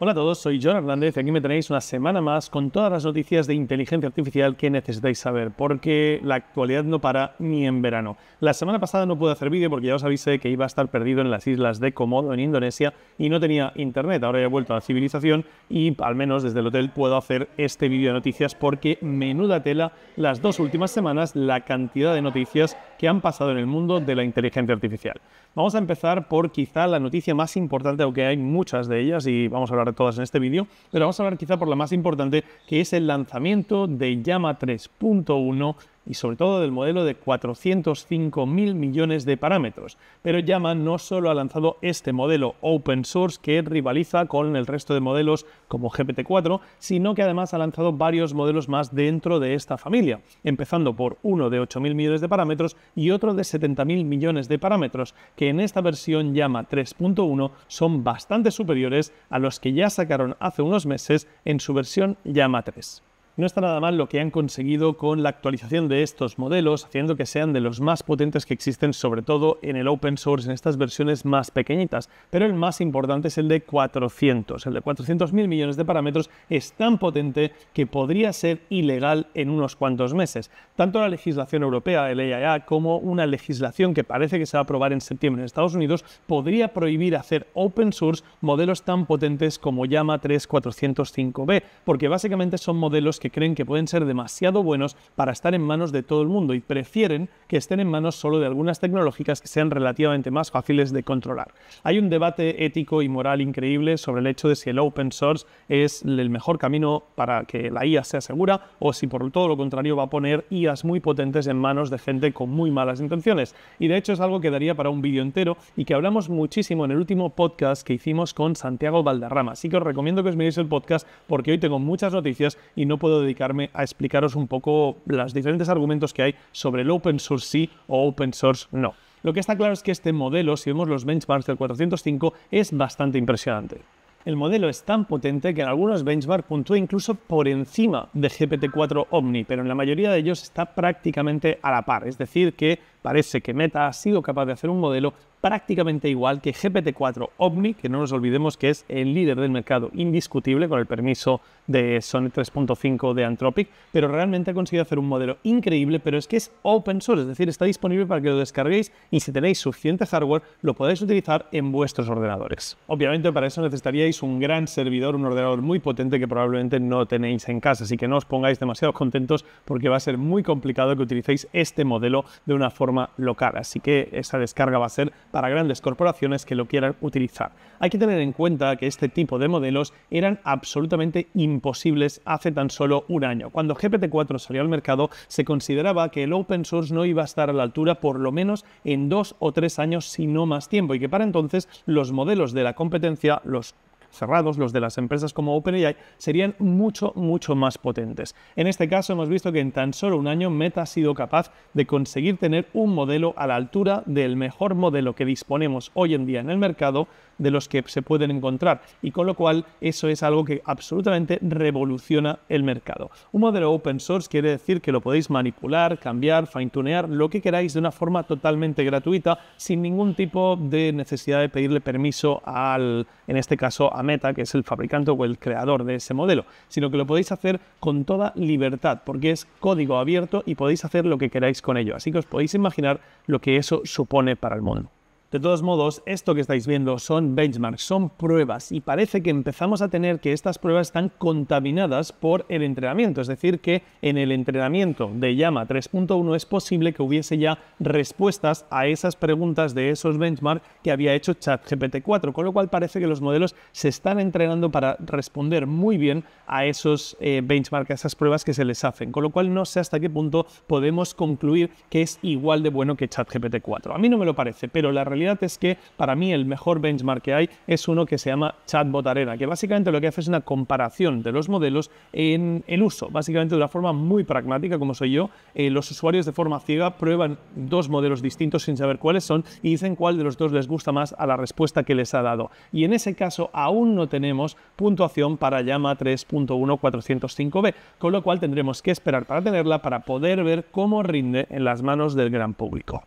Hola a todos, soy John Hernández y aquí me tenéis una semana más con todas las noticias de inteligencia artificial que necesitáis saber, porque la actualidad no para ni en verano. La semana pasada no pude hacer vídeo porque ya os avisé que iba a estar perdido en las islas de Komodo, en Indonesia, y no tenía internet. Ahora ya he vuelto a la civilización y al menos desde el hotel puedo hacer este vídeo de noticias porque menuda tela las dos últimas semanas la cantidad de noticias que han pasado en el mundo de la inteligencia artificial. Vamos a empezar por quizá la noticia más importante, aunque hay muchas de ellas y vamos a hablar para todas en este vídeo, pero vamos a hablar quizá por la más importante, que es el lanzamiento de Llama 3.1 y sobre todo del modelo de 405.000 millones de parámetros. Pero Llama no solo ha lanzado este modelo open source que rivaliza con el resto de modelos como GPT-4, sino que además ha lanzado varios modelos más dentro de esta familia, empezando por uno de 8.000 millones de parámetros y otro de 70.000 millones de parámetros, que en esta versión Llama 3.1 son bastante superiores a los que ya sacaron hace unos meses en su versión Llama 3. No está nada mal lo que han conseguido con la actualización de estos modelos, haciendo que sean de los más potentes que existen, sobre todo en el open source, en estas versiones más pequeñitas. Pero el más importante es el de 400. El de 400.000 millones de parámetros es tan potente que podría ser ilegal en unos cuantos meses. Tanto la legislación europea, el AIA, como una legislación que parece que se va a aprobar en septiembre en Estados Unidos, podría prohibir hacer open source modelos tan potentes como Llama 3405B, porque básicamente son modelos que creen que pueden ser demasiado buenos para estar en manos de todo el mundo y prefieren que estén en manos solo de algunas tecnológicas que sean relativamente más fáciles de controlar. Hay un debate ético y moral increíble sobre el hecho de si el open source es el mejor camino para que la IA sea segura o si por todo lo contrario va a poner IAs muy potentes en manos de gente con muy malas intenciones. Y de hecho es algo que daría para un vídeo entero y que hablamos muchísimo en el último podcast que hicimos con Santiago Valderrama. Así que os recomiendo que os miréis el podcast porque hoy tengo muchas noticias y no puedo dedicarme a explicaros un poco los diferentes argumentos que hay sobre el open source sí o open source no. Lo que está claro es que este modelo, si vemos los benchmarks del 405, es bastante impresionante. El modelo es tan potente que en algunos benchmarks puntúa incluso por encima de GPT-4 Omni, pero en la mayoría de ellos está prácticamente a la par, es decir, que parece que Meta ha sido capaz de hacer un modelo prácticamente igual que GPT-4 Omni, que no nos olvidemos que es el líder del mercado indiscutible con el permiso de Sonnet 3.5 de Anthropic, pero realmente ha conseguido hacer un modelo increíble, pero es que es open source, es decir, está disponible para que lo descarguéis y si tenéis suficiente hardware lo podéis utilizar en vuestros ordenadores. Obviamente para eso necesitaríais un gran servidor, un ordenador muy potente que probablemente no tenéis en casa, así que no os pongáis demasiado contentos porque va a ser muy complicado que utilicéis este modelo de una forma local. Así que esa descarga va a ser para grandes corporaciones que lo quieran utilizar. Hay que tener en cuenta que este tipo de modelos eran absolutamente imposibles hace tan solo un año. Cuando GPT-4 salió al mercado, se consideraba que el open source no iba a estar a la altura por lo menos en dos o tres años, si no más tiempo, y que para entonces los modelos de la competencia, los cerrados, los de las empresas como OpenAI, serían mucho, mucho más potentes. En este caso hemos visto que en tan solo un año Meta ha sido capaz de conseguir tener un modelo a la altura del mejor modelo que disponemos hoy en día en el mercado de los que se pueden encontrar y con lo cual eso es algo que absolutamente revoluciona el mercado. Un modelo open source quiere decir que lo podéis manipular, cambiar, fine-tunear, lo que queráis de una forma totalmente gratuita sin ningún tipo de necesidad de pedirle permiso al, en este caso, a Meta, que es el fabricante o el creador de ese modelo, sino que lo podéis hacer con toda libertad, porque es código abierto y podéis hacer lo que queráis con ello. Así que os podéis imaginar lo que eso supone para el mundo. De todos modos, esto que estáis viendo son benchmarks, son pruebas y parece que empezamos a tener que estas pruebas están contaminadas por el entrenamiento, es decir, que en el entrenamiento de llama 3.1 es posible que hubiese ya respuestas a esas preguntas de esos benchmarks que había hecho ChatGPT 4, con lo cual parece que los modelos se están entrenando para responder muy bien a esos eh, benchmarks, a esas pruebas que se les hacen, con lo cual no sé hasta qué punto podemos concluir que es igual de bueno que ChatGPT 4. A mí no me lo parece, pero la realidad es que para mí el mejor benchmark que hay es uno que se llama Chatbot Arena, que básicamente lo que hace es una comparación de los modelos en, el uso. Básicamente de una forma muy pragmática, como soy yo, eh, los usuarios de forma ciega prueban dos modelos distintos sin saber cuáles son y dicen cuál de los dos les gusta más a la respuesta que les ha dado. Y en ese caso aún no tenemos puntuación para llama 3.1405b, con lo cual tendremos que esperar para tenerla para poder ver cómo rinde en las manos del gran público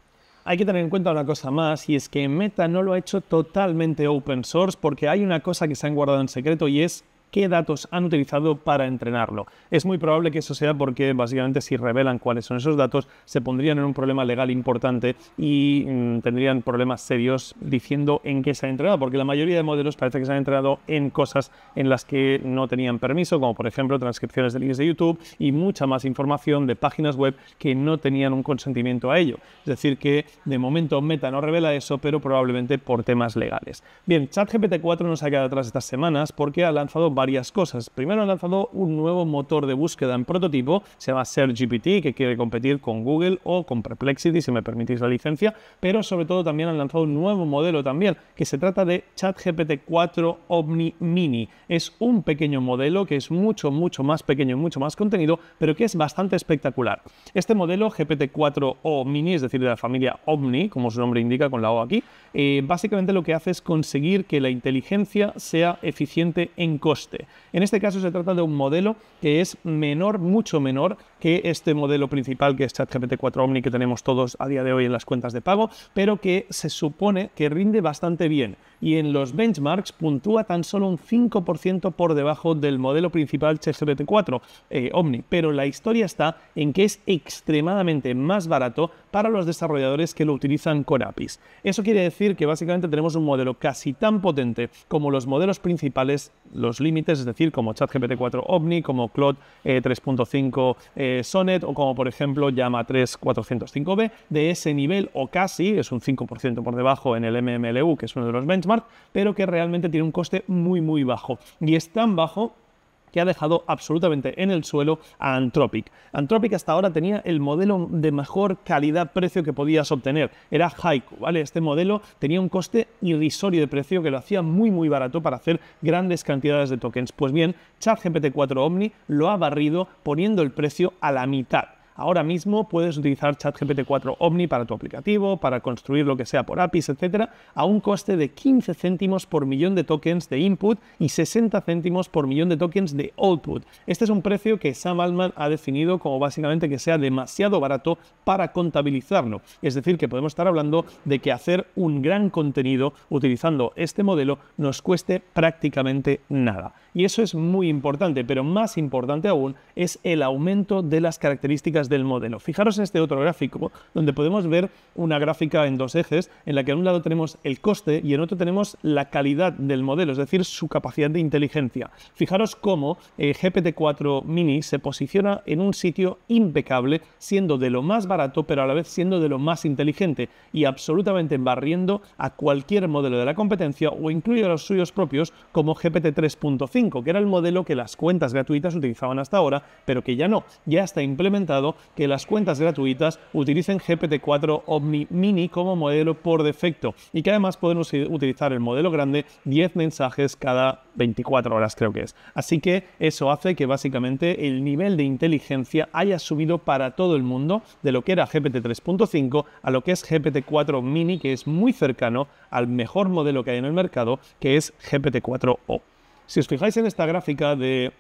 hay que tener en cuenta una cosa más y es que Meta no lo ha hecho totalmente open source porque hay una cosa que se han guardado en secreto y es qué datos han utilizado para entrenarlo. Es muy probable que eso sea porque básicamente si revelan cuáles son esos datos se pondrían en un problema legal importante y mm, tendrían problemas serios diciendo en qué se ha entrenado, porque la mayoría de modelos parece que se han entrenado en cosas en las que no tenían permiso, como por ejemplo transcripciones de links de YouTube y mucha más información de páginas web que no tenían un consentimiento a ello. Es decir, que de momento Meta no revela eso, pero probablemente por temas legales. Bien, ChatGPT 4 nos ha quedado atrás estas semanas porque ha lanzado varias cosas. Primero han lanzado un nuevo motor de búsqueda en prototipo, se llama SearchGPT, que quiere competir con Google o con Perplexity, si me permitís la licencia, pero sobre todo también han lanzado un nuevo modelo también, que se trata de ChatGPT 4 Omni Mini. Es un pequeño modelo que es mucho, mucho más pequeño y mucho más contenido, pero que es bastante espectacular. Este modelo GPT-4 O Mini, es decir, de la familia Omni, como su nombre indica con la O aquí, eh, básicamente lo que hace es conseguir que la inteligencia sea eficiente en coste en este caso se trata de un modelo que es menor, mucho menor que este modelo principal que es ChatGPT 4 Omni que tenemos todos a día de hoy en las cuentas de pago, pero que se supone que rinde bastante bien y en los benchmarks puntúa tan solo un 5% por debajo del modelo principal ChatGPT-4 eh, Omni, pero la historia está en que es extremadamente más barato para los desarrolladores que lo utilizan con APIs. Eso quiere decir que básicamente tenemos un modelo casi tan potente como los modelos principales, los límites, es decir, como ChatGPT-4 Omni, como Claude 3.5 eh, eh, Sonnet o como por ejemplo Llama 3 405B, de ese nivel o casi, es un 5% por debajo en el MMLU, que es uno de los benchmarks, pero que realmente tiene un coste muy, muy bajo. Y es tan bajo que ha dejado absolutamente en el suelo a Anthropic. Anthropic hasta ahora tenía el modelo de mejor calidad-precio que podías obtener, era Haiku, ¿vale? Este modelo tenía un coste irrisorio de precio que lo hacía muy muy barato para hacer grandes cantidades de tokens. Pues bien, ChatGPT 4 Omni lo ha barrido poniendo el precio a la mitad Ahora mismo puedes utilizar ChatGPT 4 Omni para tu aplicativo, para construir lo que sea por APIs, etcétera, a un coste de 15 céntimos por millón de tokens de input y 60 céntimos por millón de tokens de output. Este es un precio que Sam Altman ha definido como básicamente que sea demasiado barato para contabilizarlo. Es decir, que podemos estar hablando de que hacer un gran contenido utilizando este modelo nos cueste prácticamente nada. Y eso es muy importante, pero más importante aún es el aumento de las características del modelo. Fijaros en este otro gráfico, donde podemos ver una gráfica en dos ejes, en la que a un lado tenemos el coste y en otro tenemos la calidad del modelo, es decir, su capacidad de inteligencia. Fijaros cómo eh, GPT-4 Mini se posiciona en un sitio impecable, siendo de lo más barato, pero a la vez siendo de lo más inteligente y absolutamente barriendo a cualquier modelo de la competencia o incluye a los suyos propios como GPT 3.5, que era el modelo que las cuentas gratuitas utilizaban hasta ahora, pero que ya no, ya está implementado que las cuentas gratuitas utilicen GPT-4 Omni Mini como modelo por defecto y que además podemos utilizar el modelo grande 10 mensajes cada 24 horas creo que es. Así que eso hace que básicamente el nivel de inteligencia haya subido para todo el mundo de lo que era GPT 3.5 a lo que es GPT 4 mini que es muy cercano al mejor modelo que hay en el mercado que es GPT 4O. Si os fijáis en esta gráfica de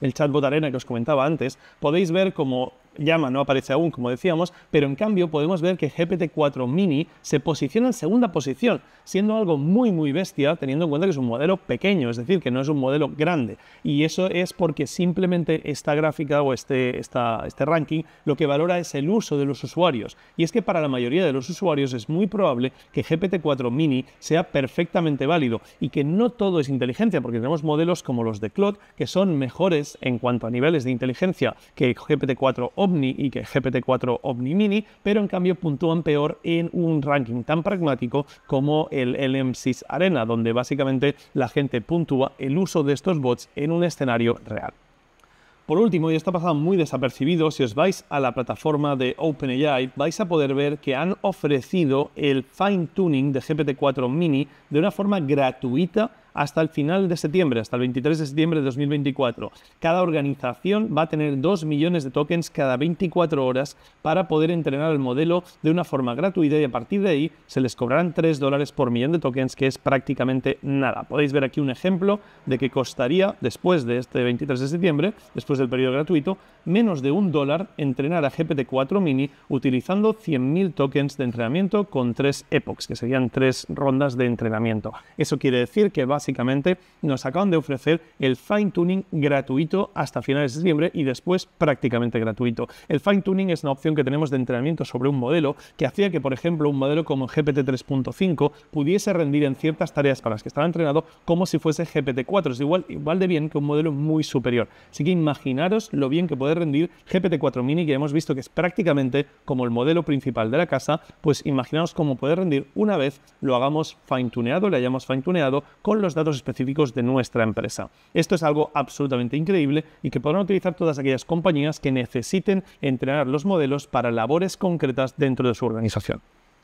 el chatbot arena que os comentaba antes, podéis ver como llama no aparece aún, como decíamos, pero en cambio podemos ver que GPT-4 Mini se posiciona en segunda posición, siendo algo muy muy bestia teniendo en cuenta que es un modelo pequeño, es decir, que no es un modelo grande. Y eso es porque simplemente esta gráfica o este, este ranking lo que valora es el uso de los usuarios. Y es que para la mayoría de los usuarios es muy probable que GPT-4 Mini sea perfectamente válido y que no todo es inteligencia, porque tenemos modelos como los de Claude que son mejores en cuanto a niveles de inteligencia que GPT-4 o y que GPT-4 OVNI Mini, pero en cambio puntúan peor en un ranking tan pragmático como el LMS Arena, donde básicamente la gente puntúa el uso de estos bots en un escenario real. Por último, y esto ha pasado muy desapercibido, si os vais a la plataforma de OpenAI, vais a poder ver que han ofrecido el fine tuning de GPT-4 Mini de una forma gratuita hasta el final de septiembre, hasta el 23 de septiembre de 2024. Cada organización va a tener 2 millones de tokens cada 24 horas para poder entrenar el modelo de una forma gratuita y a partir de ahí se les cobrarán 3 dólares por millón de tokens, que es prácticamente nada. Podéis ver aquí un ejemplo de que costaría, después de este 23 de septiembre, después del periodo gratuito, menos de un dólar entrenar a GPT-4 Mini utilizando 100.000 tokens de entrenamiento con 3 epochs, que serían 3 rondas de entrenamiento. Eso quiere decir que va ser nos acaban de ofrecer el fine tuning gratuito hasta finales de septiembre y después prácticamente gratuito. El fine tuning es una opción que tenemos de entrenamiento sobre un modelo que hacía que, por ejemplo, un modelo como GPT 3.5 pudiese rendir en ciertas tareas para las que estaba entrenado como si fuese GPT-4. Es igual, igual de bien que un modelo muy superior. Así que imaginaros lo bien que puede rendir GPT-4 Mini, que hemos visto que es prácticamente como el modelo principal de la casa, pues imaginaos cómo puede rendir una vez lo hagamos fine-tuneado, le hayamos fine-tuneado con los datos específicos de nuestra empresa. Esto es algo absolutamente increíble y que podrán utilizar todas aquellas compañías que necesiten entrenar los modelos para labores concretas dentro de su organización.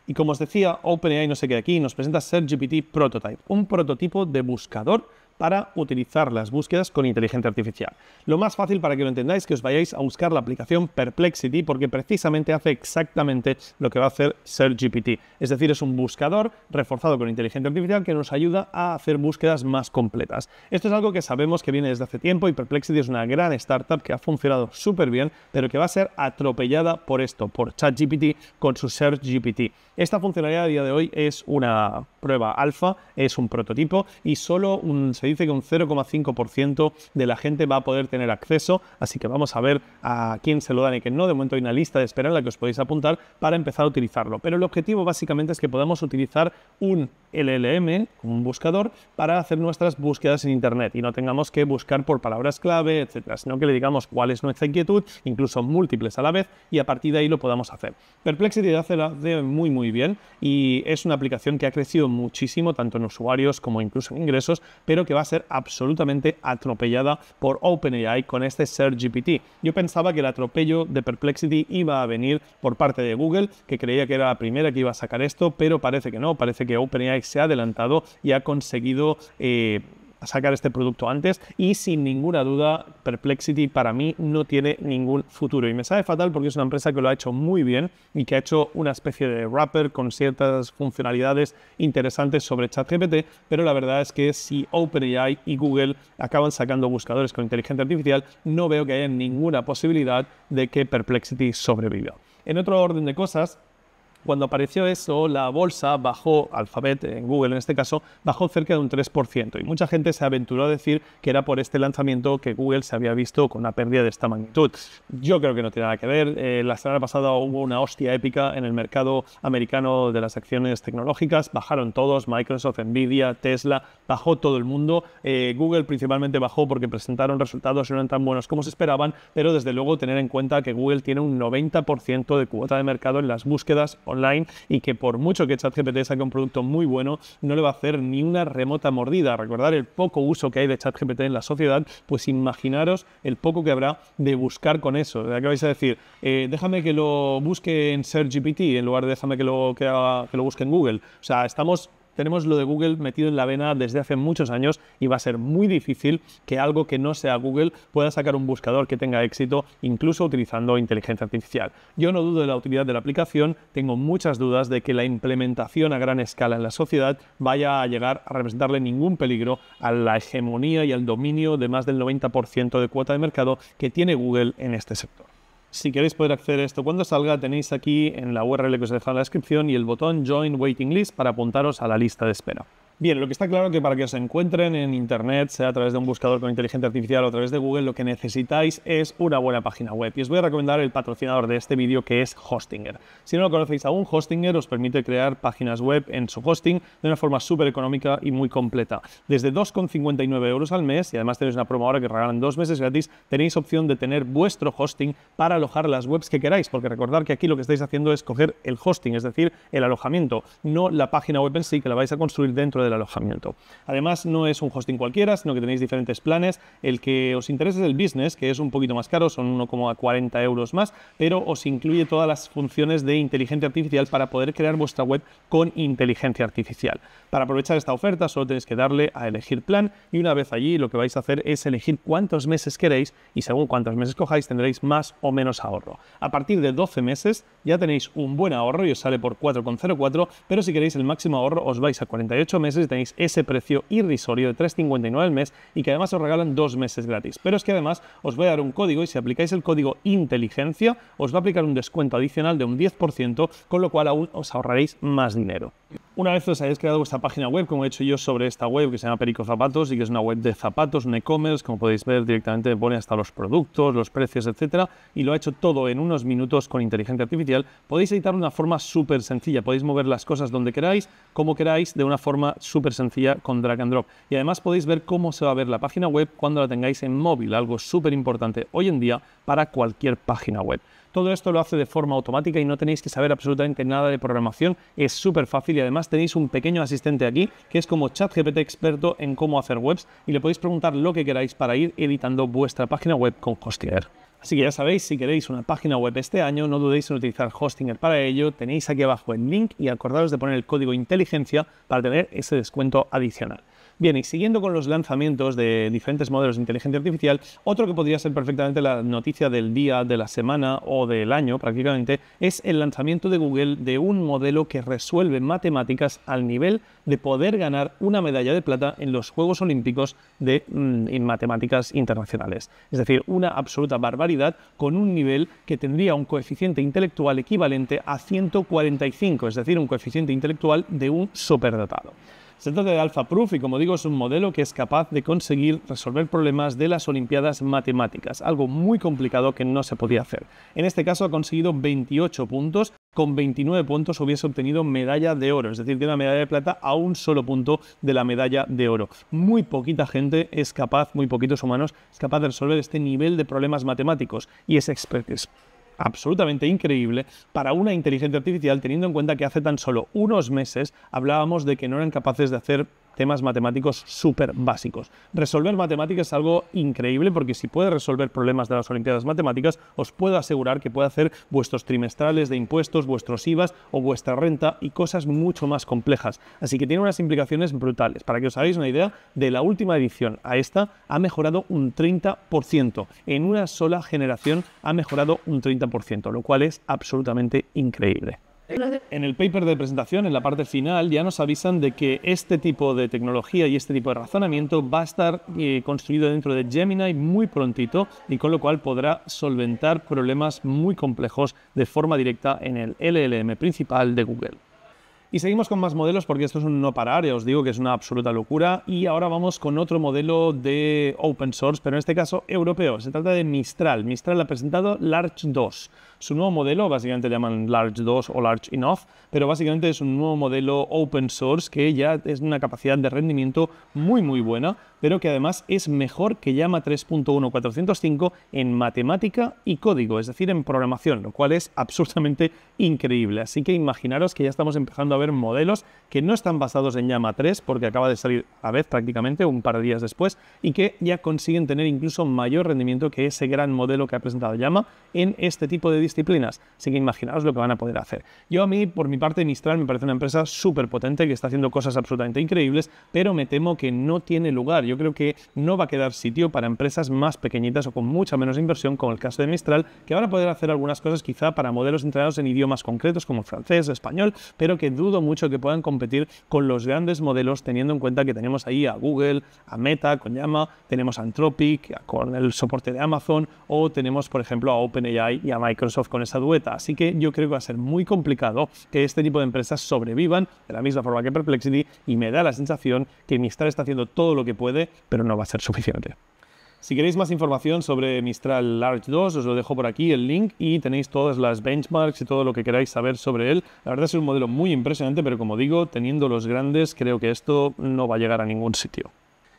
Y como os decía, OpenAI no sé queda aquí nos presenta GPT Prototype, un prototipo de buscador para utilizar las búsquedas con inteligencia artificial. Lo más fácil para que lo entendáis es que os vayáis a buscar la aplicación Perplexity porque precisamente hace exactamente lo que va a hacer GPT. Es decir, es un buscador reforzado con inteligencia artificial que nos ayuda a hacer búsquedas más completas. Esto es algo que sabemos que viene desde hace tiempo y Perplexity es una gran startup que ha funcionado súper bien, pero que va a ser atropellada por esto, por ChatGPT con su GPT. Esta funcionalidad a día de hoy es una prueba alfa, es un prototipo y solo un se dice que un 0,5% de la gente va a poder tener acceso, así que vamos a ver a quién se lo dan y quién no. De momento hay una lista de espera en la que os podéis apuntar para empezar a utilizarlo. Pero el objetivo básicamente es que podamos utilizar un LLM, un buscador, para hacer nuestras búsquedas en Internet y no tengamos que buscar por palabras clave, etcétera, sino que le digamos cuál es nuestra inquietud, incluso múltiples a la vez, y a partir de ahí lo podamos hacer. Perplexity hace la de muy, muy bien y es una aplicación que ha crecido muchísimo, tanto en usuarios como incluso en ingresos, pero que va a ser absolutamente atropellada por OpenAI con este GPT. Yo pensaba que el atropello de Perplexity iba a venir por parte de Google, que creía que era la primera que iba a sacar esto, pero parece que no, parece que OpenAI se ha adelantado y ha conseguido... Eh, sacar este producto antes y sin ninguna duda Perplexity para mí no tiene ningún futuro y me sabe fatal porque es una empresa que lo ha hecho muy bien y que ha hecho una especie de wrapper con ciertas funcionalidades interesantes sobre ChatGPT, pero la verdad es que si OpenAI y Google acaban sacando buscadores con inteligencia artificial, no veo que haya ninguna posibilidad de que Perplexity sobreviva. En otro orden de cosas, cuando apareció eso, la bolsa bajó, Alphabet en Google en este caso, bajó cerca de un 3%. Y mucha gente se aventuró a decir que era por este lanzamiento que Google se había visto con una pérdida de esta magnitud. Yo creo que no tiene nada que ver. Eh, la semana pasada hubo una hostia épica en el mercado americano de las acciones tecnológicas. Bajaron todos, Microsoft, Nvidia, Tesla, bajó todo el mundo. Eh, Google principalmente bajó porque presentaron resultados no eran tan buenos como se esperaban, pero desde luego tener en cuenta que Google tiene un 90% de cuota de mercado en las búsquedas online y que por mucho que ChatGPT saque un producto muy bueno, no le va a hacer ni una remota mordida. Recordar el poco uso que hay de ChatGPT en la sociedad, pues imaginaros el poco que habrá de buscar con eso. ¿De qué vais a decir? Eh, déjame que lo busque en SearchGPT en lugar de déjame que lo, que lo busque en Google. O sea, estamos tenemos lo de Google metido en la vena desde hace muchos años y va a ser muy difícil que algo que no sea Google pueda sacar un buscador que tenga éxito, incluso utilizando inteligencia artificial. Yo no dudo de la utilidad de la aplicación, tengo muchas dudas de que la implementación a gran escala en la sociedad vaya a llegar a representarle ningún peligro a la hegemonía y al dominio de más del 90% de cuota de mercado que tiene Google en este sector. Si queréis poder acceder a esto cuando salga, tenéis aquí en la URL que os he dejado en la descripción y el botón Join Waiting List para apuntaros a la lista de espera. Bien, lo que está claro es que para que os encuentren en Internet, sea a través de un buscador con inteligencia artificial o a través de Google, lo que necesitáis es una buena página web. Y os voy a recomendar el patrocinador de este vídeo que es Hostinger. Si no lo conocéis aún, Hostinger os permite crear páginas web en su hosting de una forma súper económica y muy completa. Desde 2,59 euros al mes, y además tenéis una promo ahora que regalan dos meses gratis, tenéis opción de tener vuestro hosting para alojar las webs que queráis, porque recordad que aquí lo que estáis haciendo es coger el hosting, es decir, el alojamiento, no la página web en sí, que la vais a construir dentro de del alojamiento. Además, no es un hosting cualquiera, sino que tenéis diferentes planes. El que os interese es el business, que es un poquito más caro, son 1,40 euros más, pero os incluye todas las funciones de inteligencia artificial para poder crear vuestra web con inteligencia artificial. Para aprovechar esta oferta, solo tenéis que darle a elegir plan y una vez allí lo que vais a hacer es elegir cuántos meses queréis y según cuántos meses cojáis tendréis más o menos ahorro. A partir de 12 meses ya tenéis un buen ahorro y os sale por 4,04, pero si queréis el máximo ahorro os vais a 48 meses si tenéis ese precio irrisorio de 3,59 al mes y que además os regalan dos meses gratis. Pero es que además os voy a dar un código y si aplicáis el código inteligencia os va a aplicar un descuento adicional de un 10%, con lo cual aún os ahorraréis más dinero. Una vez os hayáis creado vuestra página web, como he hecho yo sobre esta web que se llama Perico Zapatos y que es una web de zapatos, un e-commerce, como podéis ver directamente pone hasta los productos, los precios, etcétera, y lo ha hecho todo en unos minutos con inteligencia artificial, podéis editar de una forma súper sencilla, podéis mover las cosas donde queráis, como queráis, de una forma súper sencilla con drag and drop. Y además podéis ver cómo se va a ver la página web cuando la tengáis en móvil, algo súper importante hoy en día para cualquier página web. Todo esto lo hace de forma automática y no tenéis que saber absolutamente nada de programación. Es súper fácil y además tenéis un pequeño asistente aquí que es como ChatGPT experto en cómo hacer webs y le podéis preguntar lo que queráis para ir editando vuestra página web con Hostinger. Así que ya sabéis, si queréis una página web este año, no dudéis en utilizar Hostinger para ello. Tenéis aquí abajo el link y acordaros de poner el código inteligencia para tener ese descuento adicional. Bien, y siguiendo con los lanzamientos de diferentes modelos de inteligencia artificial, otro que podría ser perfectamente la noticia del día, de la semana o del año prácticamente, es el lanzamiento de Google de un modelo que resuelve matemáticas al nivel de poder ganar una medalla de plata en los Juegos Olímpicos de mm, matemáticas internacionales. Es decir, una absoluta barbaridad con un nivel que tendría un coeficiente intelectual equivalente a 145, es decir, un coeficiente intelectual de un superdotado. Se trata de AlphaProof y como digo es un modelo que es capaz de conseguir resolver problemas de las Olimpiadas matemáticas, algo muy complicado que no se podía hacer. En este caso ha conseguido 28 puntos, con 29 puntos hubiese obtenido medalla de oro, es decir, tiene una medalla de plata a un solo punto de la medalla de oro. Muy poquita gente es capaz, muy poquitos humanos, es capaz de resolver este nivel de problemas matemáticos y es expertise absolutamente increíble para una inteligencia artificial, teniendo en cuenta que hace tan solo unos meses hablábamos de que no eran capaces de hacer temas matemáticos súper básicos. Resolver matemáticas es algo increíble porque si puede resolver problemas de las Olimpiadas Matemáticas, os puedo asegurar que puede hacer vuestros trimestrales de impuestos, vuestros IVAs o vuestra renta y cosas mucho más complejas. Así que tiene unas implicaciones brutales. Para que os hagáis una idea, de la última edición a esta ha mejorado un 30%. En una sola generación ha mejorado un 30%, lo cual es absolutamente increíble. En el paper de presentación, en la parte final, ya nos avisan de que este tipo de tecnología y este tipo de razonamiento va a estar eh, construido dentro de Gemini muy prontito y con lo cual podrá solventar problemas muy complejos de forma directa en el LLM principal de Google. Y seguimos con más modelos porque esto es un no parar, os digo que es una absoluta locura. Y ahora vamos con otro modelo de open source, pero en este caso europeo. Se trata de Mistral. Mistral ha presentado Larch 2 su nuevo modelo, básicamente le llaman Large 2 o Large Enough, pero básicamente es un nuevo modelo open source que ya es una capacidad de rendimiento muy muy buena, pero que además es mejor que Llama 3.1.405 en matemática y código, es decir, en programación, lo cual es absolutamente increíble. Así que imaginaros que ya estamos empezando a ver modelos que no están basados en Llama 3, porque acaba de salir a vez prácticamente un par de días después, y que ya consiguen tener incluso mayor rendimiento que ese gran modelo que ha presentado Llama en este tipo de Así que imaginaos lo que van a poder hacer. Yo a mí, por mi parte, Mistral me parece una empresa súper potente que está haciendo cosas absolutamente increíbles, pero me temo que no tiene lugar. Yo creo que no va a quedar sitio para empresas más pequeñitas o con mucha menos inversión, como el caso de Mistral, que van a poder hacer algunas cosas quizá para modelos entrenados en idiomas concretos como francés, español, pero que dudo mucho que puedan competir con los grandes modelos teniendo en cuenta que tenemos ahí a Google, a Meta, con Llama, tenemos a Anthropic, con el soporte de Amazon o tenemos, por ejemplo, a OpenAI y a Microsoft con esa dueta. Así que yo creo que va a ser muy complicado que este tipo de empresas sobrevivan de la misma forma que Perplexity y me da la sensación que Mistral está haciendo todo lo que puede, pero no va a ser suficiente. Si queréis más información sobre Mistral Large 2, os lo dejo por aquí el link y tenéis todas las benchmarks y todo lo que queráis saber sobre él. La verdad es un modelo muy impresionante, pero como digo, teniendo los grandes, creo que esto no va a llegar a ningún sitio.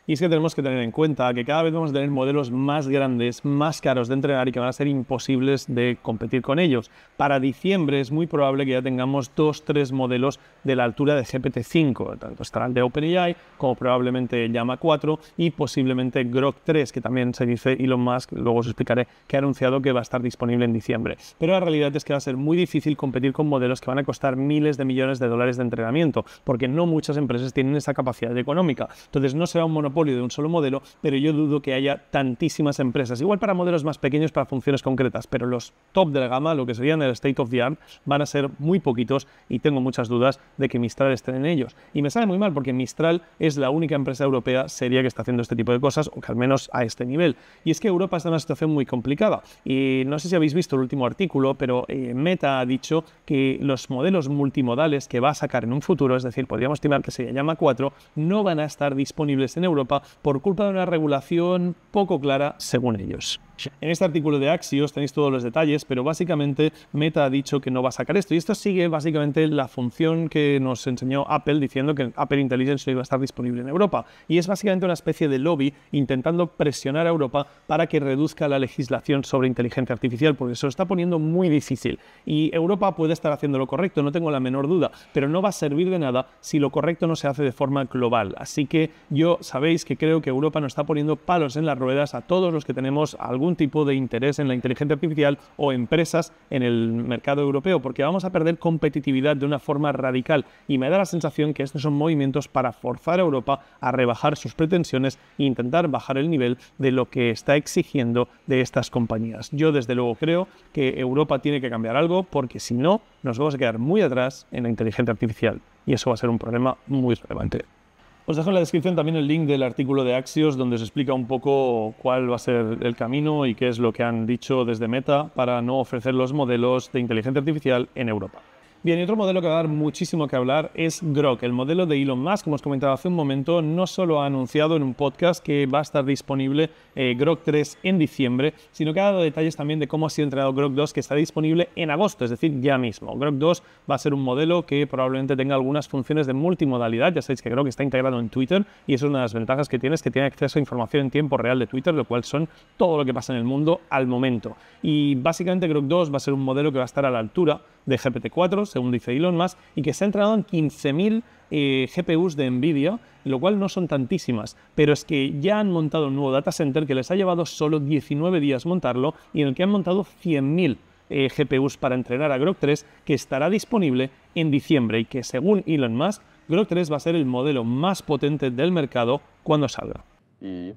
Y es que tenemos que tener en cuenta que cada vez vamos a tener modelos más grandes, más caros de entrenar y que van a ser imposibles de competir con ellos. Para diciembre es muy probable que ya tengamos dos, tres modelos de la altura de GPT-5. Tanto estará el de OpenAI como probablemente Llama 4 y posiblemente Grok 3, que también se dice Elon Musk, luego os explicaré, que ha anunciado que va a estar disponible en diciembre. Pero la realidad es que va a ser muy difícil competir con modelos que van a costar miles de millones de dólares de entrenamiento, porque no muchas empresas tienen esa capacidad económica. Entonces no será un monopolio polio de un solo modelo, pero yo dudo que haya tantísimas empresas. Igual para modelos más pequeños, para funciones concretas, pero los top de la gama, lo que serían el state of the art, van a ser muy poquitos y tengo muchas dudas de que Mistral estén en ellos. Y me sale muy mal porque Mistral es la única empresa europea seria que está haciendo este tipo de cosas, o que al menos a este nivel. Y es que Europa está en una situación muy complicada. Y no sé si habéis visto el último artículo, pero eh, Meta ha dicho que los modelos multimodales que va a sacar en un futuro, es decir, podríamos estimar que se llama 4, no van a estar disponibles en Europa por culpa de una regulación poco clara según ellos. En este artículo de Axios tenéis todos los detalles, pero básicamente Meta ha dicho que no va a sacar esto. Y esto sigue básicamente la función que nos enseñó Apple diciendo que Apple Intelligence no iba a estar disponible en Europa. Y es básicamente una especie de lobby intentando presionar a Europa para que reduzca la legislación sobre inteligencia artificial, porque se lo está poniendo muy difícil. Y Europa puede estar haciendo lo correcto, no tengo la menor duda, pero no va a servir de nada si lo correcto no se hace de forma global. Así que yo sabéis que creo que Europa nos está poniendo palos en las ruedas a todos los que tenemos algún un tipo de interés en la inteligencia artificial o empresas en el mercado europeo, porque vamos a perder competitividad de una forma radical. Y me da la sensación que estos son movimientos para forzar a Europa a rebajar sus pretensiones e intentar bajar el nivel de lo que está exigiendo de estas compañías. Yo desde luego creo que Europa tiene que cambiar algo, porque si no, nos vamos a quedar muy atrás en la inteligencia artificial. Y eso va a ser un problema muy relevante. Os dejo en la descripción también el link del artículo de Axios donde se explica un poco cuál va a ser el camino y qué es lo que han dicho desde Meta para no ofrecer los modelos de inteligencia artificial en Europa. Bien, y otro modelo que va a dar muchísimo que hablar es Grok, el modelo de Elon Musk. Como os comentaba hace un momento, no solo ha anunciado en un podcast que va a estar disponible eh, Grok 3 en diciembre, sino que ha dado detalles también de cómo ha sido entrenado Grok 2, que está disponible en agosto, es decir, ya mismo. Grok 2 va a ser un modelo que probablemente tenga algunas funciones de multimodalidad. Ya sabéis que Grok está integrado en Twitter y es una de las ventajas que tiene, es que tiene acceso a información en tiempo real de Twitter, lo cual son todo lo que pasa en el mundo al momento. Y básicamente Grok 2 va a ser un modelo que va a estar a la altura de GPT-4, según dice Elon Musk, y que se ha entrenado en 15.000 eh, GPUs de NVIDIA, lo cual no son tantísimas, pero es que ya han montado un nuevo data center que les ha llevado solo 19 días montarlo y en el que han montado 100.000 eh, GPUs para entrenar a Grok 3, que estará disponible en diciembre y que, según Elon Musk, Grok 3 va a ser el modelo más potente del mercado cuando salga. Y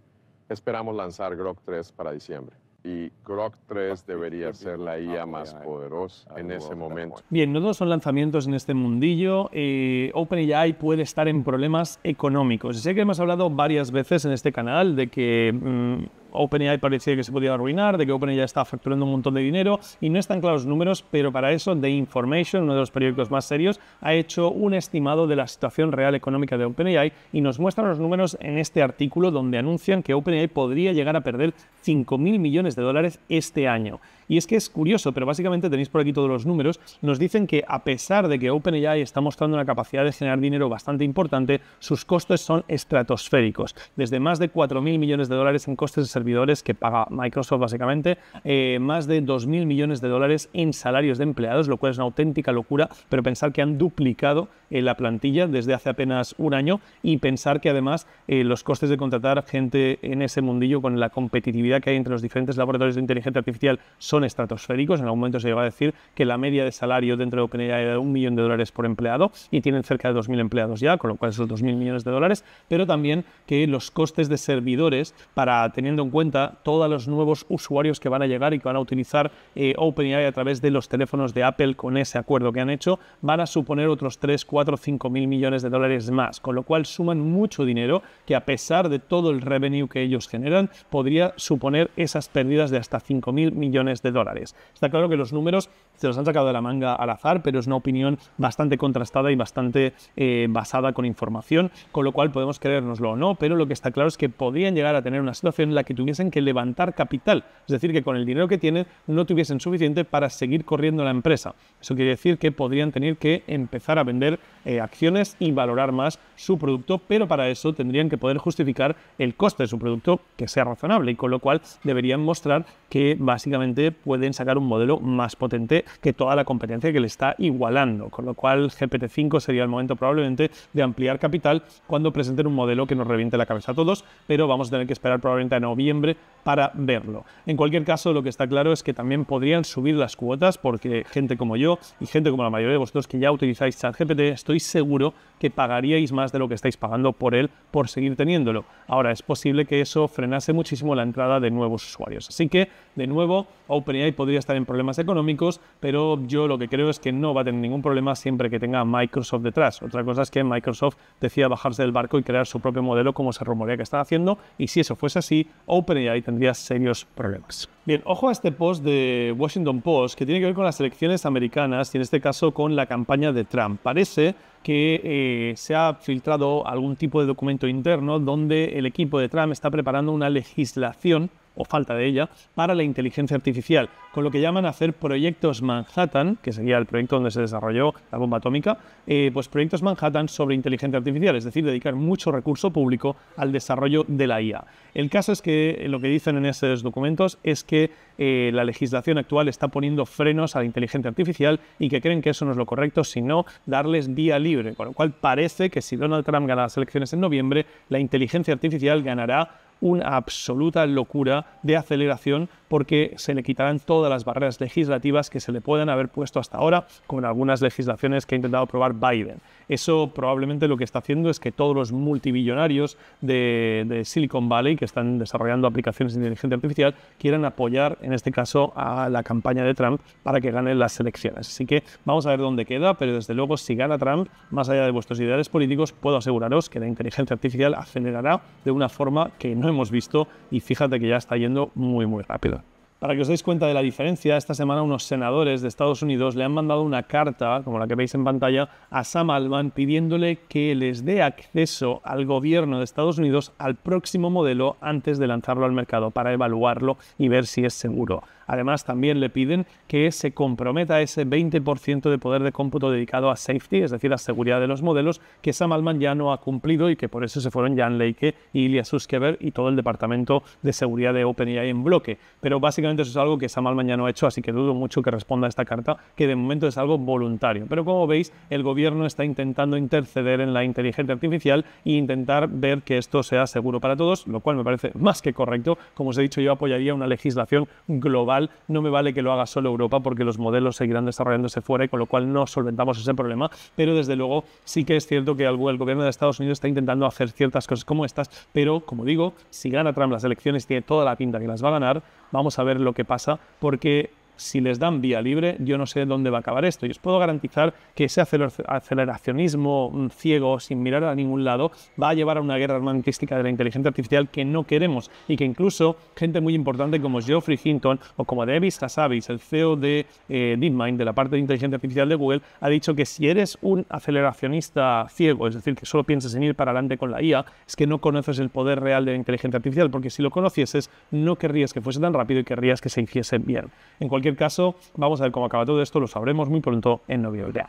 esperamos lanzar Grok 3 para diciembre y Grok 3 debería ser la IA más poderosa en ese momento. Bien, no todos son lanzamientos en este mundillo. Eh, OpenAI puede estar en problemas económicos. Sé que hemos hablado varias veces en este canal de que mm, OpenAI parecía que se podía arruinar, de que OpenAI está facturando un montón de dinero y no están claros los números, pero para eso The Information, uno de los periódicos más serios, ha hecho un estimado de la situación real económica de OpenAI y nos muestra los números en este artículo donde anuncian que OpenAI podría llegar a perder 5.000 millones de dólares este año. Y es que es curioso, pero básicamente tenéis por aquí todos los números. Nos dicen que a pesar de que OpenAI está mostrando una capacidad de generar dinero bastante importante, sus costes son estratosféricos. Desde más de 4.000 millones de dólares en costes de servidores que paga Microsoft básicamente, eh, más de 2.000 millones de dólares en salarios de empleados, lo cual es una auténtica locura, pero pensar que han duplicado eh, la plantilla desde hace apenas un año y pensar que además eh, los costes de contratar gente en ese mundillo con la competitividad que hay entre los diferentes laboratorios de inteligencia artificial son estratosféricos. En algún momento se llegó a decir que la media de salario dentro de OpenAI era de un millón de dólares por empleado y tienen cerca de 2.000 empleados ya, con lo cual son 2.000 millones de dólares, pero también que los costes de servidores, para teniendo en cuenta todos los nuevos usuarios que van a llegar y que van a utilizar eh, OpenAI a través de los teléfonos de Apple con ese acuerdo que han hecho, van a suponer otros 3, 4, 5 mil millones de dólares más, con lo cual suman mucho dinero que a pesar de todo el revenue que ellos generan, podría suponer esas pérdidas de hasta 5.000 mil millones de dólares. Está claro que los números se los han sacado de la manga al azar, pero es una opinión bastante contrastada y bastante eh, basada con información, con lo cual podemos creérnoslo o no, pero lo que está claro es que podrían llegar a tener una situación en la que tuviesen que levantar capital, es decir, que con el dinero que tienen no tuviesen suficiente para seguir corriendo la empresa. Eso quiere decir que podrían tener que empezar a vender eh, acciones y valorar más su producto, pero para eso tendrían que poder justificar el coste de su producto que sea razonable y con lo cual deberían mostrar que básicamente pueden sacar un modelo más potente que toda la competencia que le está igualando. Con lo cual, GPT-5 sería el momento probablemente de ampliar capital cuando presenten un modelo que nos reviente la cabeza a todos, pero vamos a tener que esperar probablemente a noviembre para verlo. En cualquier caso, lo que está claro es que también podrían subir las cuotas porque gente como yo y gente como la mayoría de vosotros que ya utilizáis ChatGPT, estoy seguro que pagaríais más de lo que estáis pagando por él por seguir teniéndolo. Ahora, es posible que eso frenase muchísimo la entrada de nuevos usuarios. Así que, de nuevo, Open OpenAI podría estar en problemas económicos, pero yo lo que creo es que no va a tener ningún problema siempre que tenga Microsoft detrás. Otra cosa es que Microsoft decía bajarse del barco y crear su propio modelo como se rumorea que está haciendo, y si eso fuese así, OpenAI tendría serios problemas. Bien, ojo a este post de Washington Post que tiene que ver con las elecciones americanas y en este caso con la campaña de Trump. Parece que eh, se ha filtrado algún tipo de documento interno donde el equipo de Trump está preparando una legislación o falta de ella, para la inteligencia artificial, con lo que llaman hacer proyectos Manhattan, que sería el proyecto donde se desarrolló la bomba atómica, eh, pues proyectos Manhattan sobre inteligencia artificial, es decir, dedicar mucho recurso público al desarrollo de la IA. El caso es que eh, lo que dicen en esos documentos es que eh, la legislación actual está poniendo frenos a la inteligencia artificial y que creen que eso no es lo correcto, sino darles vía libre, con lo cual parece que si Donald Trump gana las elecciones en noviembre, la inteligencia artificial ganará una absoluta locura de aceleración porque se le quitarán todas las barreras legislativas que se le puedan haber puesto hasta ahora, con algunas legislaciones que ha intentado aprobar Biden. Eso probablemente lo que está haciendo es que todos los multibillonarios de, de Silicon Valley que están desarrollando aplicaciones de inteligencia artificial quieran apoyar, en este caso, a la campaña de Trump para que gane las elecciones. Así que vamos a ver dónde queda, pero desde luego, si gana Trump, más allá de vuestros ideales políticos, puedo aseguraros que la inteligencia artificial acelerará de una forma que no hemos visto y fíjate que ya está yendo muy, muy rápido. Para que os deis cuenta de la diferencia, esta semana unos senadores de Estados Unidos le han mandado una carta, como la que veis en pantalla, a Sam Altman pidiéndole que les dé acceso al gobierno de Estados Unidos al próximo modelo antes de lanzarlo al mercado para evaluarlo y ver si es seguro. Además, también le piden que se comprometa ese 20% de poder de cómputo dedicado a safety, es decir, a seguridad de los modelos, que Sam Altman ya no ha cumplido y que por eso se fueron Jan Leike y Ilya Suskever y todo el departamento de seguridad de OpenAI en bloque. Pero básicamente eso es algo que Sam Altman ya no ha hecho, así que dudo mucho que responda a esta carta, que de momento es algo voluntario. Pero como veis, el gobierno está intentando interceder en la inteligencia artificial e intentar ver que esto sea seguro para todos, lo cual me parece más que correcto. Como os he dicho, yo apoyaría una legislación global no me vale que lo haga solo Europa porque los modelos seguirán desarrollándose fuera y con lo cual no solventamos ese problema. Pero desde luego sí que es cierto que el gobierno de Estados Unidos está intentando hacer ciertas cosas como estas, pero como digo, si gana Trump las elecciones, tiene toda la pinta que las va a ganar, vamos a ver lo que pasa porque si les dan vía libre, yo no sé dónde va a acabar esto. Y os puedo garantizar que ese aceleracionismo mm, ciego, sin mirar a ningún lado, va a llevar a una guerra armamentística de la inteligencia artificial que no queremos y que incluso gente muy importante como Geoffrey Hinton o como Davis Hassabis, el CEO de eh, DeepMind, de la parte de inteligencia artificial de Google, ha dicho que si eres un aceleracionista ciego, es decir, que solo piensas en ir para adelante con la IA, es que no conoces el poder real de la inteligencia artificial, porque si lo conocieses, no querrías que fuese tan rápido y querrías que se hiciese bien. En cualquier caso, vamos a ver cómo acaba todo esto, lo sabremos muy pronto en noviembre.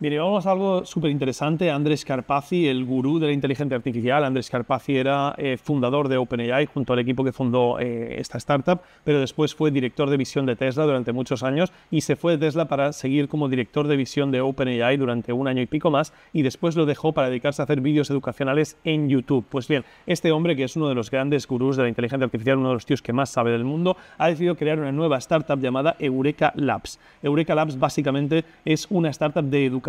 Mire, vamos a algo súper interesante. Andrés Carpazzi, el gurú de la inteligencia artificial. Andrés Carpazzi era eh, fundador de OpenAI junto al equipo que fundó eh, esta startup, pero después fue director de visión de Tesla durante muchos años y se fue de Tesla para seguir como director de visión de OpenAI durante un año y pico más y después lo dejó para dedicarse a hacer vídeos educacionales en YouTube. Pues bien, este hombre, que es uno de los grandes gurús de la inteligencia artificial, uno de los tíos que más sabe del mundo, ha decidido crear una nueva startup llamada Eureka Labs. Eureka Labs básicamente es una startup de educación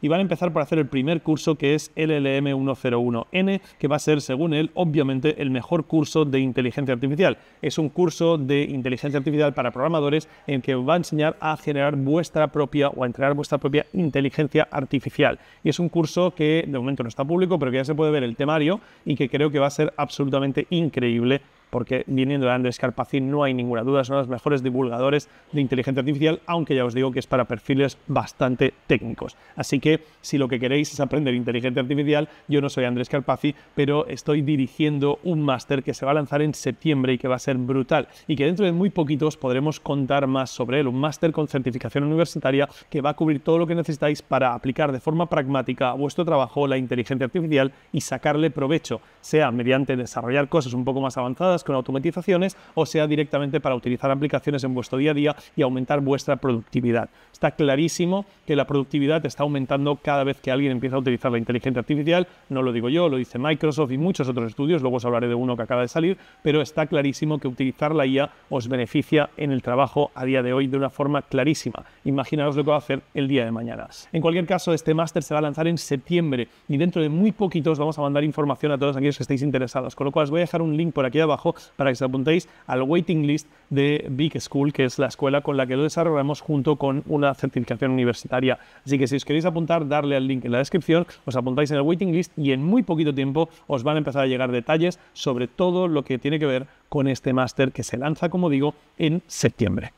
y van a empezar por hacer el primer curso que es LLM 101N, que va a ser, según él, obviamente el mejor curso de inteligencia artificial. Es un curso de inteligencia artificial para programadores en que va a enseñar a generar vuestra propia o a entrenar vuestra propia inteligencia artificial. Y es un curso que de momento no está público, pero que ya se puede ver el temario y que creo que va a ser absolutamente increíble porque viniendo de Andrés Carpacín no hay ninguna duda, son los mejores divulgadores de inteligencia artificial, aunque ya os digo que es para perfiles bastante técnicos. Así que si lo que queréis es aprender inteligencia artificial, yo no soy Andrés Carpazzi pero estoy dirigiendo un máster que se va a lanzar en septiembre y que va a ser brutal y que dentro de muy poquitos podremos contar más sobre él, un máster con certificación universitaria que va a cubrir todo lo que necesitáis para aplicar de forma pragmática a vuestro trabajo la inteligencia artificial y sacarle provecho, sea mediante desarrollar cosas un poco más avanzadas, con automatizaciones o sea directamente para utilizar aplicaciones en vuestro día a día y aumentar vuestra productividad. Está clarísimo que la productividad está aumentando cada vez que alguien empieza a utilizar la inteligencia artificial. No lo digo yo, lo dice Microsoft y muchos otros estudios, luego os hablaré de uno que acaba de salir, pero está clarísimo que utilizar la IA os beneficia en el trabajo a día de hoy de una forma clarísima. Imaginaos lo que va a hacer el día de mañana. En cualquier caso, este máster se va a lanzar en septiembre y dentro de muy poquitos vamos a mandar información a todos aquellos que estéis interesados, con lo cual os voy a dejar un link por aquí abajo para que os apuntéis al waiting list de Big School, que es la escuela con la que lo desarrollamos junto con una certificación universitaria. Así que si os queréis apuntar, darle al link en la descripción, os apuntáis en el waiting list y en muy poquito tiempo os van a empezar a llegar detalles sobre todo lo que tiene que ver con este máster que se lanza, como digo, en septiembre.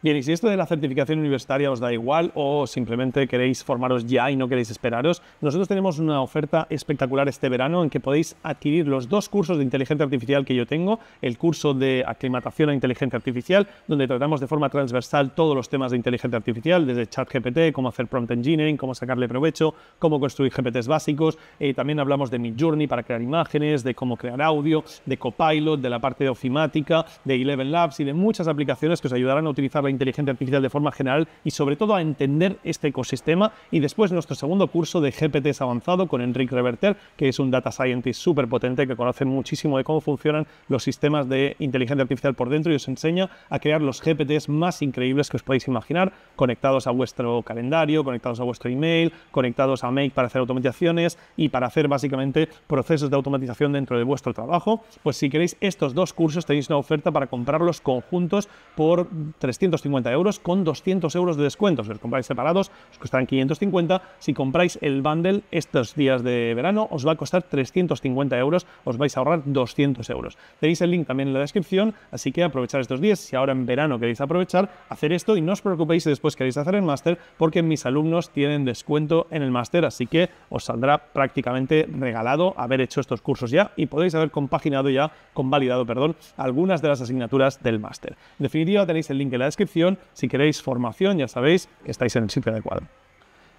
Bien, y si esto de la certificación universitaria os da igual o simplemente queréis formaros ya y no queréis esperaros, nosotros tenemos una oferta espectacular este verano en que podéis adquirir los dos cursos de inteligencia artificial que yo tengo, el curso de aclimatación a inteligencia artificial, donde tratamos de forma transversal todos los temas de inteligencia artificial, desde ChatGPT, cómo hacer prompt engineering, cómo sacarle provecho, cómo construir GPTs básicos, eh, también hablamos de Midjourney para crear imágenes, de cómo crear audio, de Copilot, de la parte de ofimática, de Eleven Labs y de muchas aplicaciones que os ayudarán a utilizar inteligencia artificial de forma general y sobre todo a entender este ecosistema. Y después nuestro segundo curso de GPTs avanzado con Enrique Reverter, que es un data scientist súper potente que conoce muchísimo de cómo funcionan los sistemas de inteligencia artificial por dentro y os enseña a crear los GPTs más increíbles que os podéis imaginar, conectados a vuestro calendario, conectados a vuestro email, conectados a Make para hacer automatizaciones y para hacer básicamente procesos de automatización dentro de vuestro trabajo. Pues si queréis estos dos cursos tenéis una oferta para comprarlos conjuntos por 300 50 euros con 200 euros de descuento. Si los compráis separados, os costarán 550. Si compráis el bundle estos días de verano, os va a costar 350 euros. Os vais a ahorrar 200 euros. Tenéis el link también en la descripción, así que aprovechar estos días. Si ahora en verano queréis aprovechar, hacer esto y no os preocupéis si después queréis hacer el máster, porque mis alumnos tienen descuento en el máster, así que os saldrá prácticamente regalado haber hecho estos cursos ya y podéis haber compaginado ya, convalidado, perdón, algunas de las asignaturas del máster. En definitiva, tenéis el link en la descripción si queréis formación, ya sabéis que estáis en el sitio adecuado.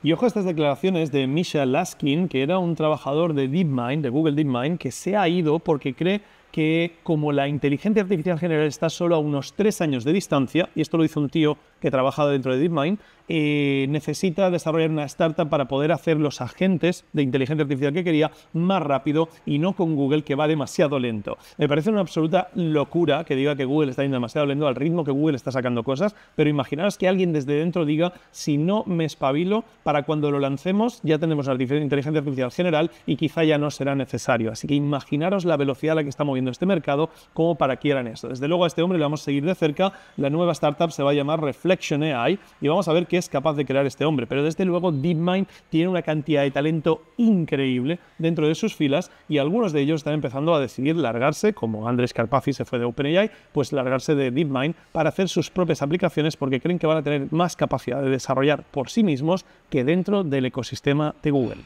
Y ojo a estas declaraciones de Michelle Laskin, que era un trabajador de DeepMind, de Google DeepMind, que se ha ido porque cree que como la inteligencia artificial general está solo a unos tres años de distancia, y esto lo hizo un tío que trabaja dentro de DeepMind, necesita desarrollar una startup para poder hacer los agentes de inteligencia artificial que quería más rápido y no con Google que va demasiado lento. Me parece una absoluta locura que diga que Google está yendo demasiado lento al ritmo que Google está sacando cosas, pero imaginaros que alguien desde dentro diga, si no me espabilo, para cuando lo lancemos ya tenemos inteligencia artificial general y quizá ya no será necesario. Así que imaginaros la velocidad a la que está moviendo este mercado como para quieran eso. Desde luego a este hombre le vamos a seguir de cerca. La nueva startup se va a llamar Reflex AI y vamos a ver qué es capaz de crear este hombre. Pero desde luego DeepMind tiene una cantidad de talento increíble dentro de sus filas y algunos de ellos están empezando a decidir largarse, como Andrés Carpazzi se fue de OpenAI, pues largarse de DeepMind para hacer sus propias aplicaciones porque creen que van a tener más capacidad de desarrollar por sí mismos que dentro del ecosistema de Google.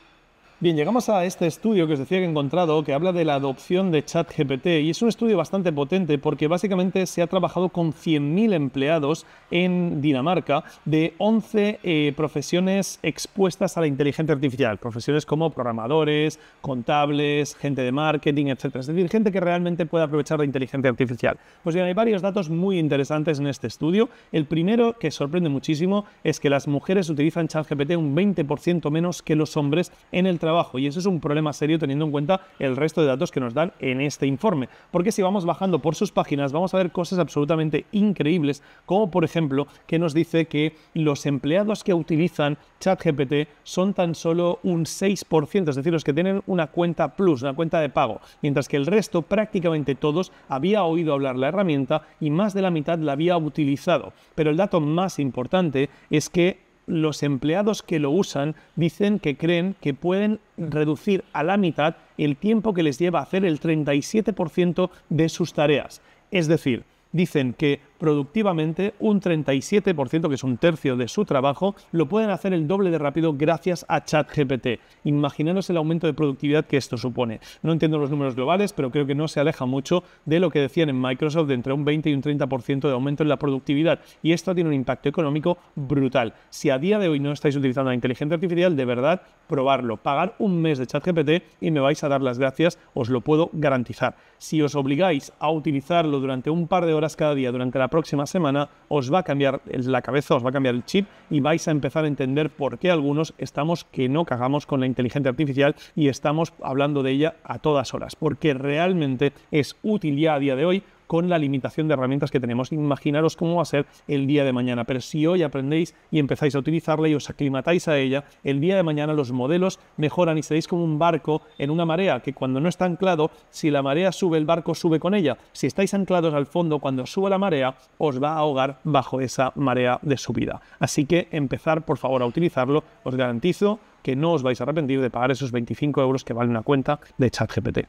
Bien, llegamos a este estudio que os decía que he encontrado, que habla de la adopción de ChatGPT, y es un estudio bastante potente porque básicamente se ha trabajado con 100.000 empleados en Dinamarca de 11 eh, profesiones expuestas a la inteligencia artificial, profesiones como programadores, contables, gente de marketing, etc. Es decir, gente que realmente puede aprovechar la inteligencia artificial. Pues bien, hay varios datos muy interesantes en este estudio. El primero, que sorprende muchísimo, es que las mujeres utilizan ChatGPT un 20% menos que los hombres en el trabajo abajo y eso es un problema serio teniendo en cuenta el resto de datos que nos dan en este informe. Porque si vamos bajando por sus páginas vamos a ver cosas absolutamente increíbles como por ejemplo que nos dice que los empleados que utilizan ChatGPT son tan solo un 6%, es decir, los que tienen una cuenta plus, una cuenta de pago, mientras que el resto, prácticamente todos, había oído hablar la herramienta y más de la mitad la había utilizado. Pero el dato más importante es que los empleados que lo usan dicen que creen que pueden reducir a la mitad el tiempo que les lleva a hacer el 37% de sus tareas. Es decir, dicen que productivamente un 37%, que es un tercio de su trabajo, lo pueden hacer el doble de rápido gracias a ChatGPT. Imaginaros el aumento de productividad que esto supone. No entiendo los números globales, pero creo que no se aleja mucho de lo que decían en Microsoft de entre un 20 y un 30% de aumento en la productividad. Y esto tiene un impacto económico brutal. Si a día de hoy no estáis utilizando la inteligencia artificial, de verdad, probarlo. Pagar un mes de ChatGPT y me vais a dar las gracias, os lo puedo garantizar. Si os obligáis a utilizarlo durante un par de horas cada día, durante la la próxima semana os va a cambiar la cabeza, os va a cambiar el chip y vais a empezar a entender por qué algunos estamos que no cagamos con la inteligencia artificial y estamos hablando de ella a todas horas, porque realmente es útil ya a día de hoy con la limitación de herramientas que tenemos. Imaginaros cómo va a ser el día de mañana. Pero si hoy aprendéis y empezáis a utilizarla y os aclimatáis a ella, el día de mañana los modelos mejoran y seréis como un barco en una marea, que cuando no está anclado, si la marea sube, el barco sube con ella. Si estáis anclados al fondo, cuando suba la marea, os va a ahogar bajo esa marea de subida. Así que empezar, por favor, a utilizarlo. Os garantizo que no os vais a arrepentir de pagar esos 25 euros que vale una cuenta de ChatGPT.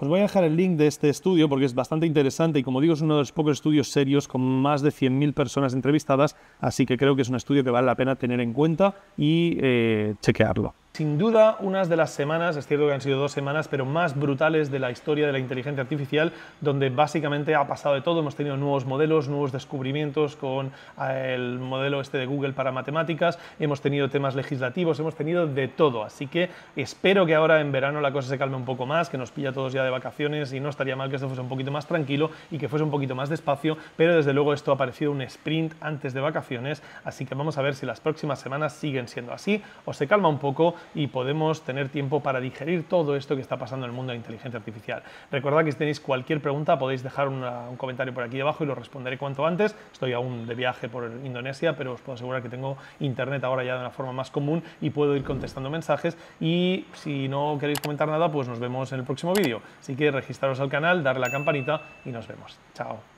Os voy a dejar el link de este estudio porque es bastante interesante y como digo es uno de los pocos estudios serios con más de 100.000 personas entrevistadas, así que creo que es un estudio que vale la pena tener en cuenta y eh, chequearlo sin duda unas de las semanas, es cierto que han sido dos semanas, pero más brutales de la historia de la inteligencia artificial, donde básicamente ha pasado de todo, hemos tenido nuevos modelos, nuevos descubrimientos con eh, el modelo este de Google para matemáticas, hemos tenido temas legislativos, hemos tenido de todo, así que espero que ahora en verano la cosa se calme un poco más, que nos pilla todos ya de vacaciones y no estaría mal que esto fuese un poquito más tranquilo y que fuese un poquito más despacio, pero desde luego esto ha parecido un sprint antes de vacaciones, así que vamos a ver si las próximas semanas siguen siendo así o se calma un poco y podemos tener tiempo para digerir todo esto que está pasando en el mundo de la inteligencia artificial. Recordad que si tenéis cualquier pregunta podéis dejar un comentario por aquí abajo y lo responderé cuanto antes. Estoy aún de viaje por Indonesia, pero os puedo asegurar que tengo internet ahora ya de una forma más común y puedo ir contestando mensajes. Y si no queréis comentar nada, pues nos vemos en el próximo vídeo. Así que registraros al canal, darle la campanita y nos vemos. Chao.